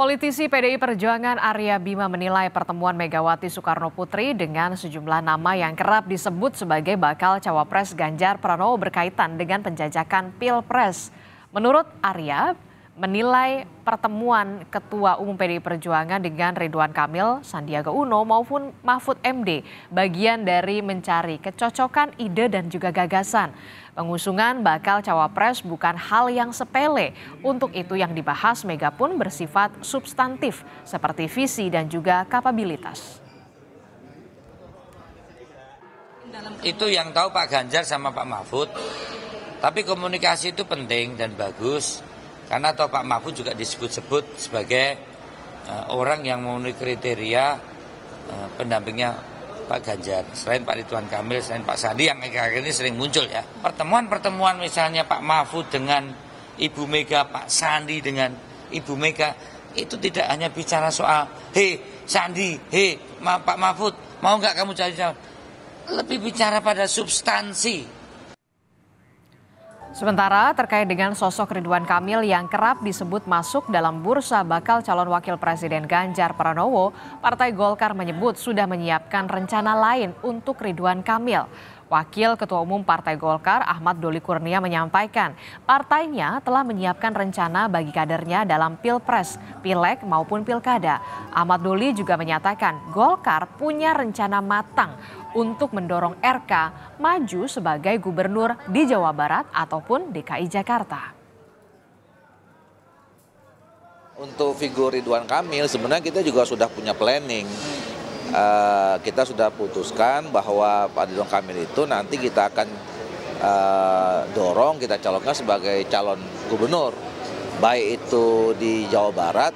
Politisi PDI Perjuangan Arya Bima menilai pertemuan Megawati Soekarno Putri dengan sejumlah nama yang kerap disebut sebagai bakal cawapres Ganjar Pranowo berkaitan dengan penjajakan Pilpres. Menurut Arya, menilai pertemuan Ketua Umum PDI Perjuangan dengan Ridwan Kamil, Sandiaga Uno maupun Mahfud MD bagian dari mencari kecocokan ide dan juga gagasan. Pengusungan bakal cawapres bukan hal yang sepele. Untuk itu yang dibahas Mega pun bersifat substantif seperti visi dan juga kapabilitas. Itu yang tahu Pak Ganjar sama Pak Mahfud. Tapi komunikasi itu penting dan bagus. Karena toh Pak Mahfud juga disebut-sebut sebagai uh, orang yang memenuhi kriteria uh, pendampingnya Pak Ganjar. Selain Pak Ridwan Kamil, selain Pak Sandi yang akhir-akhir ini sering muncul ya. Pertemuan-pertemuan misalnya Pak Mahfud dengan Ibu Mega, Pak Sandi dengan Ibu Mega itu tidak hanya bicara soal hei Sandi, hei Pak Mahfud, mau nggak kamu jadi calon? Lebih bicara pada substansi Sementara terkait dengan sosok Ridwan Kamil yang kerap disebut masuk dalam bursa bakal calon wakil presiden Ganjar Pranowo, Partai Golkar menyebut sudah menyiapkan rencana lain untuk Ridwan Kamil. Wakil Ketua Umum Partai Golkar Ahmad Doli Kurnia menyampaikan partainya telah menyiapkan rencana bagi kadernya dalam Pilpres, Pileg maupun Pilkada. Ahmad Doli juga menyatakan Golkar punya rencana matang untuk mendorong RK maju sebagai gubernur di Jawa Barat ataupun DKI Jakarta. Untuk figur Ridwan Kamil sebenarnya kita juga sudah punya planning Eh, kita sudah putuskan bahwa Pak Ridwan Kamil itu nanti kita akan eh, dorong kita calonkan sebagai calon gubernur baik itu di Jawa Barat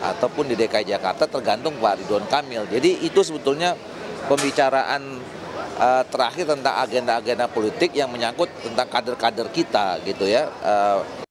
ataupun di DKI Jakarta tergantung Pak Ridwan Kamil. Jadi itu sebetulnya pembicaraan uh, terakhir tentang agenda-agenda politik yang menyangkut tentang kader-kader kita gitu ya. Uh,